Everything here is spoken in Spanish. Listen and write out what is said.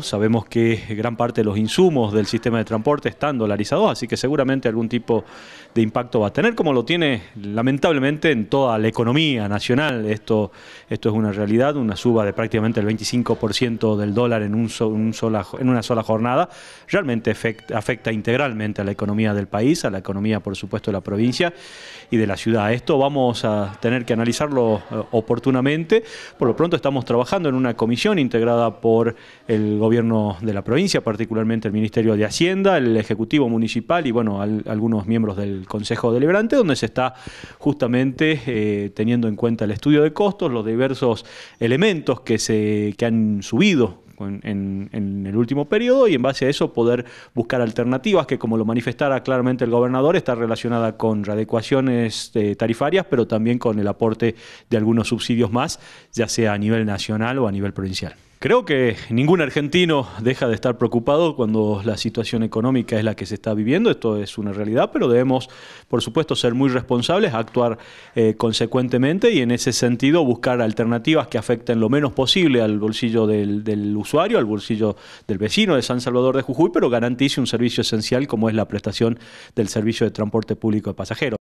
Sabemos que gran parte de los insumos del sistema de transporte están dolarizados, así que seguramente algún tipo de impacto va a tener, como lo tiene lamentablemente en toda la economía nacional. Esto, esto es una realidad, una suba de prácticamente el 25% del dólar en, un, en una sola jornada. Realmente afecta, afecta, integralmente a la economía del país, a la economía por supuesto de la provincia y de la ciudad. Esto vamos a tener que analizarlo eh, oportunamente. Por lo pronto estamos trabajando en una comisión integrada por el gobierno gobierno de la provincia, particularmente el Ministerio de Hacienda, el Ejecutivo Municipal y bueno, algunos miembros del Consejo Deliberante, donde se está justamente eh, teniendo en cuenta el estudio de costos, los diversos elementos que, se, que han subido en, el último periodo y en base a eso poder buscar alternativas que, como lo manifestara claramente el gobernador, está relacionada con readecuaciones eh, tarifarias, pero también con el aporte de algunos subsidios más, ya sea a nivel nacional o a nivel provincial. Creo que ningún argentino deja de estar preocupado cuando la situación económica es la que se está viviendo, esto es una realidad, pero debemos, por supuesto, ser muy responsables, actuar eh, consecuentemente y en ese sentido buscar alternativas que afecten lo menos posible al bolsillo del, del usuario, al bolsillo del vecino de San Salvador de Jujuy, pero garantice un servicio esencial como es la prestación del servicio de transporte público de pasajeros.